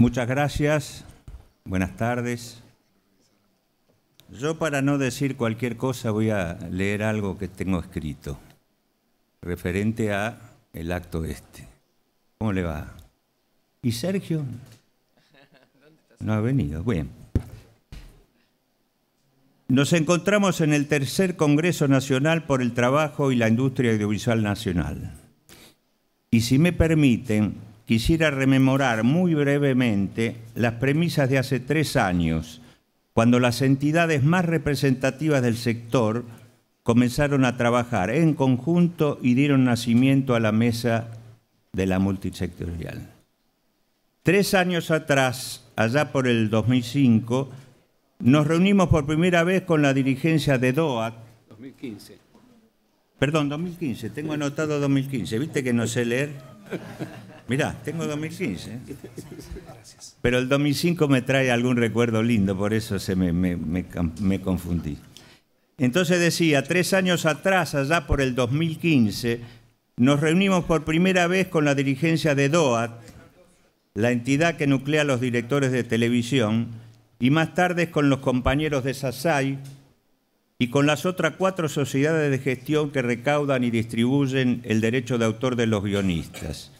Muchas gracias. Buenas tardes. Yo para no decir cualquier cosa voy a leer algo que tengo escrito referente a el acto este. ¿Cómo le va? ¿Y Sergio? No ha venido. Bien. Nos encontramos en el tercer Congreso Nacional por el Trabajo y la Industria Audiovisual Nacional. Y si me permiten, quisiera rememorar muy brevemente las premisas de hace tres años, cuando las entidades más representativas del sector comenzaron a trabajar en conjunto y dieron nacimiento a la mesa de la multisectorial. Tres años atrás, allá por el 2005, nos reunimos por primera vez con la dirigencia de DOAC. 2015. Perdón, 2015, tengo anotado 2015, viste que no sé leer. Mirá, tengo 2015. ¿eh? Pero el 2005 me trae algún recuerdo lindo, por eso se me, confundí. Entonces decía, tres años atrás, allá por el 2015, nos reunimos por primera vez con la dirigencia de DOAT, la entidad que nuclea a los directores de televisión, y más tarde con los compañeros de SASAI y con las otras cuatro sociedades de gestión que recaudan y distribuyen el derecho de autor de los guionistas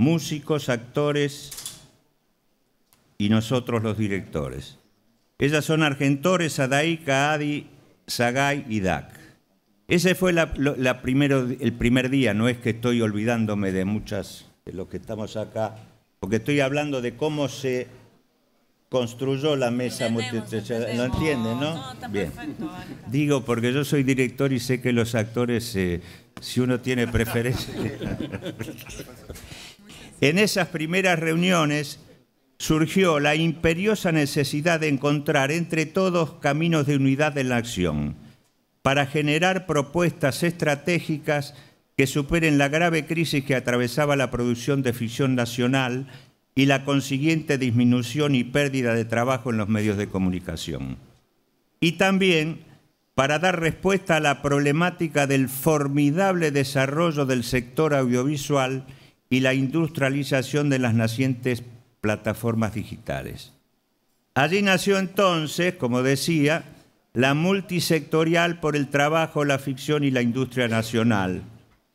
músicos, actores y nosotros los directores. Ellas son Argentores, Adai, Kaadi, Sagai y Dak. Ese fue el primer día, no es que estoy olvidándome de muchas de los que estamos acá, porque estoy hablando de cómo se construyó la mesa ¿Lo entienden, no? no está Bien. Perfecto, Digo, porque yo soy director y sé que los actores, eh, si uno tiene preferencia... En esas primeras reuniones surgió la imperiosa necesidad de encontrar entre todos caminos de unidad en la acción para generar propuestas estratégicas que superen la grave crisis que atravesaba la producción de ficción nacional y la consiguiente disminución y pérdida de trabajo en los medios de comunicación. Y también para dar respuesta a la problemática del formidable desarrollo del sector audiovisual y la industrialización de las nacientes plataformas digitales. Allí nació entonces, como decía, la multisectorial por el trabajo, la ficción y la industria nacional.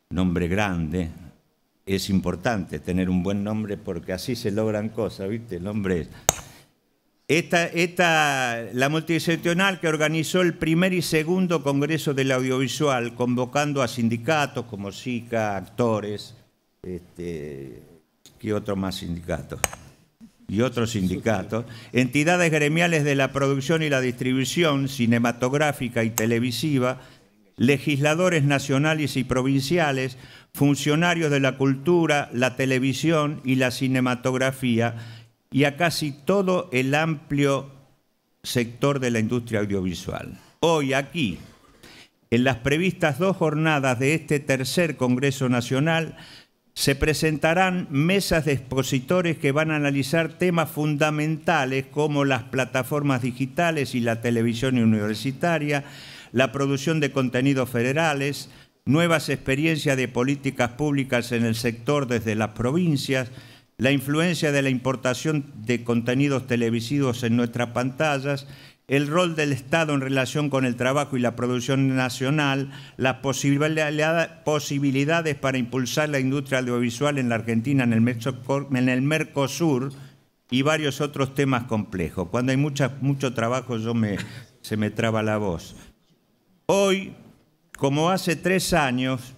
Nombre grande. Es importante tener un buen nombre porque así se logran cosas, ¿viste? El nombre Esta, esta, la multisectorial que organizó el primer y segundo Congreso del Audiovisual, convocando a sindicatos como SICA, actores, este, otro más sindicato? y otros sindicatos, entidades gremiales de la producción y la distribución cinematográfica y televisiva, legisladores nacionales y provinciales, funcionarios de la cultura, la televisión y la cinematografía, y a casi todo el amplio sector de la industria audiovisual. Hoy aquí, en las previstas dos jornadas de este tercer Congreso Nacional, se presentarán mesas de expositores que van a analizar temas fundamentales como las plataformas digitales y la televisión universitaria, la producción de contenidos federales, nuevas experiencias de políticas públicas en el sector desde las provincias, la influencia de la importación de contenidos televisivos en nuestras pantallas el rol del Estado en relación con el trabajo y la producción nacional, las posibilidades para impulsar la industria audiovisual en la Argentina, en el Mercosur y varios otros temas complejos. Cuando hay mucho trabajo yo se me traba la voz. Hoy, como hace tres años,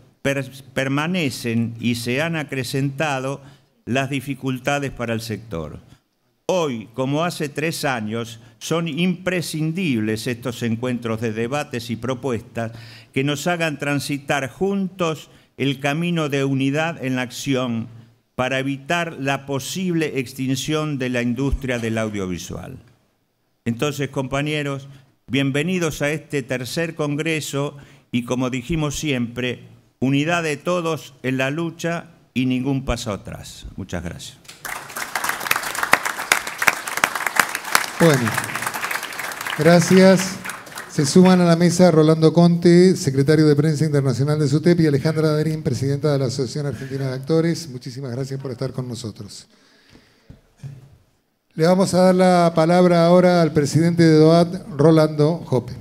permanecen y se han acrecentado las dificultades para el sector. Hoy, como hace tres años, son imprescindibles estos encuentros de debates y propuestas que nos hagan transitar juntos el camino de unidad en la acción para evitar la posible extinción de la industria del audiovisual. Entonces, compañeros, bienvenidos a este tercer Congreso y, como dijimos siempre, unidad de todos en la lucha y ningún paso atrás. Muchas gracias. Bueno, gracias. Se suman a la mesa Rolando Conte, secretario de Prensa Internacional de SUTEP, y Alejandra Darín, presidenta de la Asociación Argentina de Actores. Muchísimas gracias por estar con nosotros. Le vamos a dar la palabra ahora al presidente de Doad, Rolando Jope.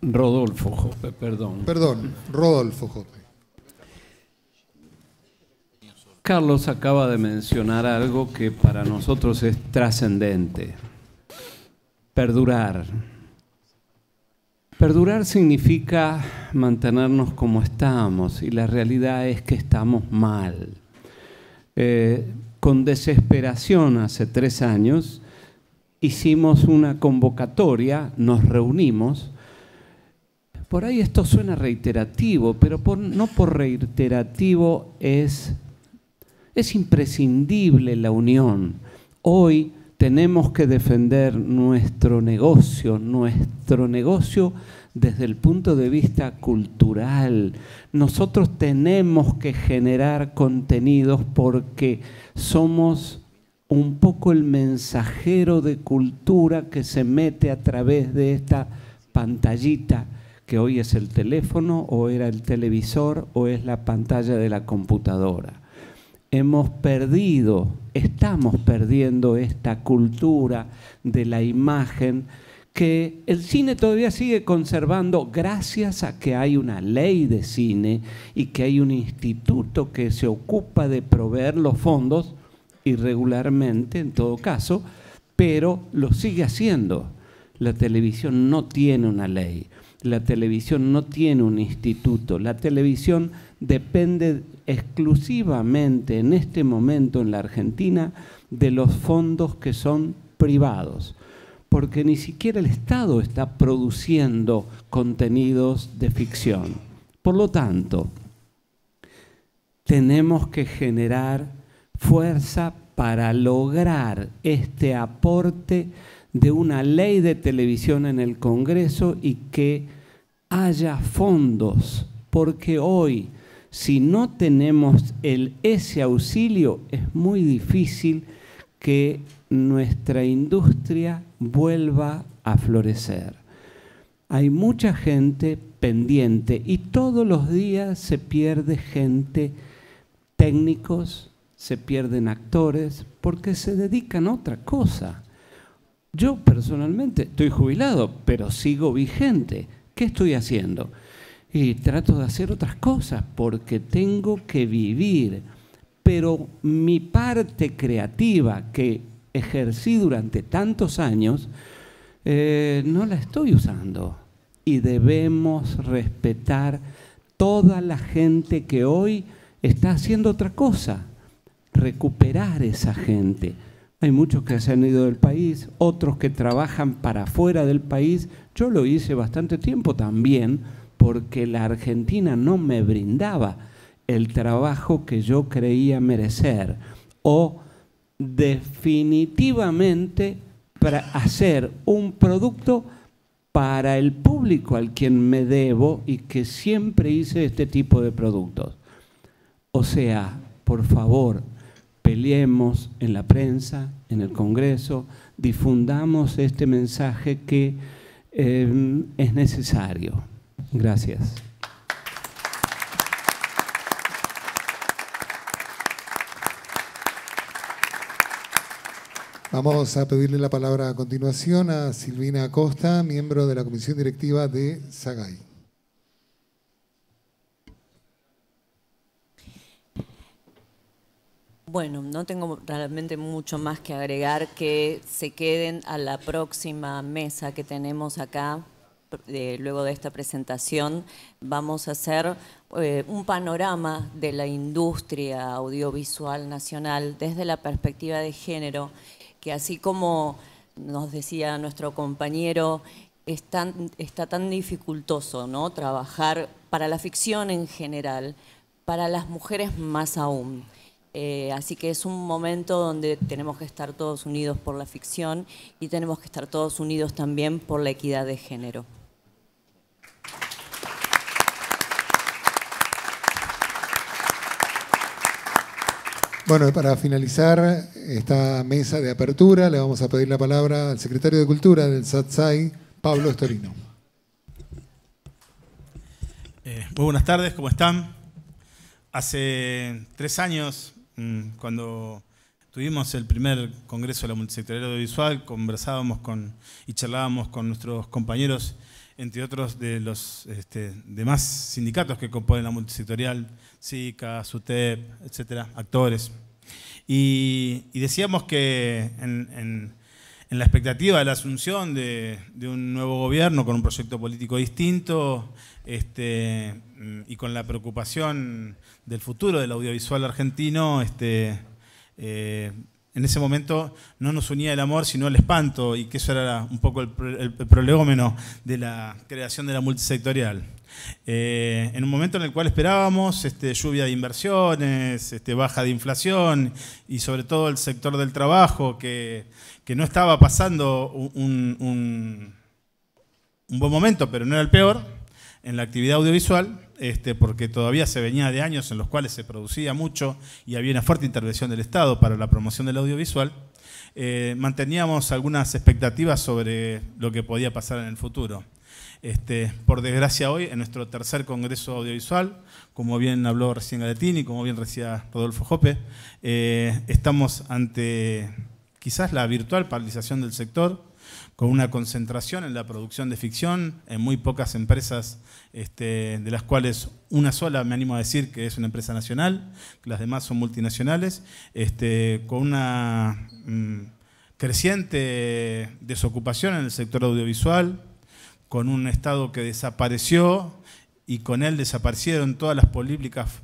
Rodolfo Jope, perdón. Perdón, Rodolfo Jope. Carlos acaba de mencionar algo que para nosotros es trascendente. Perdurar. Perdurar significa mantenernos como estamos y la realidad es que estamos mal. Eh, con desesperación hace tres años hicimos una convocatoria, nos reunimos. Por ahí esto suena reiterativo, pero no por reiterativo es es imprescindible la unión. Hoy tenemos que defender nuestro negocio, nuestro negocio desde el punto de vista cultural. Nosotros tenemos que generar contenidos porque somos un poco el mensajero de cultura que se mete a través de esta pantallita que hoy es el teléfono o era el televisor o es la pantalla de la computadora hemos perdido, estamos perdiendo esta cultura de la imagen que el cine todavía sigue conservando gracias a que hay una ley de cine y que hay un instituto que se ocupa de proveer los fondos irregularmente en todo caso, pero lo sigue haciendo. La televisión no tiene una ley, la televisión no tiene un instituto, la televisión depende exclusivamente en este momento en la Argentina de los fondos que son privados, porque ni siquiera el Estado está produciendo contenidos de ficción. Por lo tanto, tenemos que generar fuerza para lograr este aporte de una ley de televisión en el Congreso y que haya fondos, porque hoy si no tenemos ese auxilio, es muy difícil que nuestra industria vuelva a florecer. Hay mucha gente pendiente y todos los días se pierde gente, técnicos, se pierden actores, porque se dedican a otra cosa. Yo personalmente estoy jubilado, pero sigo vigente. ¿Qué estoy haciendo? y trato de hacer otras cosas porque tengo que vivir. Pero mi parte creativa que ejercí durante tantos años, eh, no la estoy usando. Y debemos respetar toda la gente que hoy está haciendo otra cosa, recuperar esa gente. Hay muchos que se han ido del país, otros que trabajan para fuera del país. Yo lo hice bastante tiempo también porque la Argentina no me brindaba el trabajo que yo creía merecer o definitivamente para hacer un producto para el público al quien me debo y que siempre hice este tipo de productos. O sea, por favor, peleemos en la prensa, en el Congreso, difundamos este mensaje que eh, es necesario. Gracias. Vamos a pedirle la palabra a continuación a Silvina Acosta, miembro de la Comisión Directiva de SAGAI. Bueno, no tengo realmente mucho más que agregar que se queden a la próxima mesa que tenemos acá eh, luego de esta presentación, vamos a hacer eh, un panorama de la industria audiovisual nacional desde la perspectiva de género, que así como nos decía nuestro compañero, está tan dificultoso ¿no? trabajar para la ficción en general, para las mujeres más aún. Eh, así que es un momento donde tenemos que estar todos unidos por la ficción y tenemos que estar todos unidos también por la equidad de género. Bueno, para finalizar esta mesa de apertura, le vamos a pedir la palabra al secretario de Cultura del SATSAI, Pablo Estorino. Eh, muy buenas tardes, ¿cómo están? Hace tres años, mm, cuando tuvimos el primer Congreso de la Multisectorial Audiovisual, conversábamos con, y charlábamos con nuestros compañeros entre otros de los este, demás sindicatos que componen la multisectorial, SICA, SUTEP, etcétera, actores. Y, decíamos que en, la expectativa de la asunción de, un nuevo gobierno con un proyecto político distinto este, y con la preocupación del futuro del audiovisual argentino, este, eh, en ese momento no nos unía el amor, sino el espanto, y que eso era un poco el, prolegómeno de la creación de la multisectorial. Eh, en un momento en el cual esperábamos este, lluvia de inversiones, este, baja de inflación y sobre todo el sector del trabajo, que, no estaba pasando un buen momento, pero no era el peor, en la actividad audiovisual, este, porque todavía se venía de años en los cuales se producía mucho y había una fuerte intervención del Estado para la promoción del audiovisual, eh, manteníamos algunas expectativas sobre lo que podía pasar en el futuro. Este, por desgracia hoy, en nuestro tercer Congreso Audiovisual, como bien habló recién Galetini, como bien decía Rodolfo Jope, eh, estamos ante quizás la virtual paralización del sector, con una concentración en la producción de ficción, en muy pocas empresas, este, de las cuales una sola me animo a decir que es una empresa nacional, las demás son multinacionales, este, con una mm, creciente desocupación en el sector audiovisual, con un Estado que desapareció y con él desaparecieron todas las políticas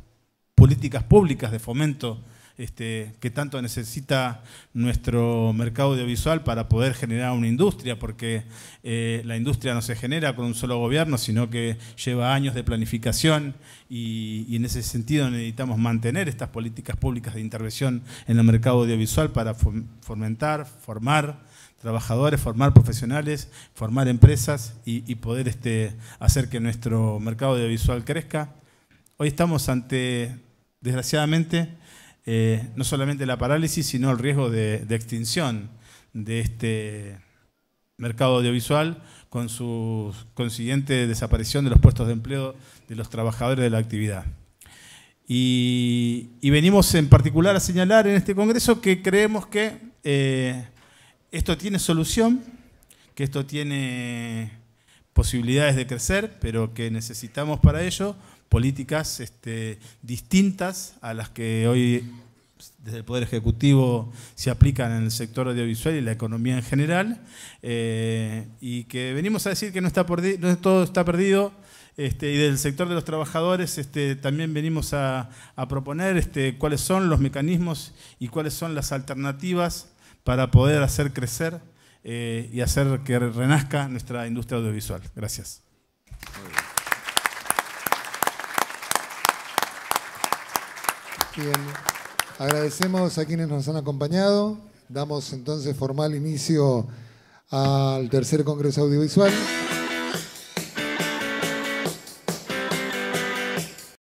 públicas de fomento este, que tanto necesita nuestro mercado audiovisual para poder generar una industria, porque eh, la industria no se genera con un solo gobierno, sino que lleva años de planificación y, en ese sentido necesitamos mantener estas políticas públicas de intervención en el mercado audiovisual para fomentar, formar trabajadores, formar profesionales, formar empresas y, poder este, hacer que nuestro mercado audiovisual crezca. Hoy estamos ante, desgraciadamente, eh, no solamente la parálisis, sino el riesgo de, extinción de este mercado audiovisual con su consiguiente desaparición de los puestos de empleo de los trabajadores de la actividad. Y, venimos en particular a señalar en este Congreso que creemos que eh, esto tiene solución, que esto tiene posibilidades de crecer, pero que necesitamos para ello políticas este, distintas a las que hoy desde el Poder Ejecutivo se aplican en el sector audiovisual y la economía en general, eh, y que venimos a decir que no, está todo está perdido, este, y del sector de los trabajadores este, también venimos a, proponer cuáles son los mecanismos y cuáles son las alternativas para poder hacer crecer eh, y hacer que renazca nuestra industria audiovisual. Gracias. Agradecemos a quienes nos han acompañado. Damos entonces formal inicio al tercer Congreso Audiovisual.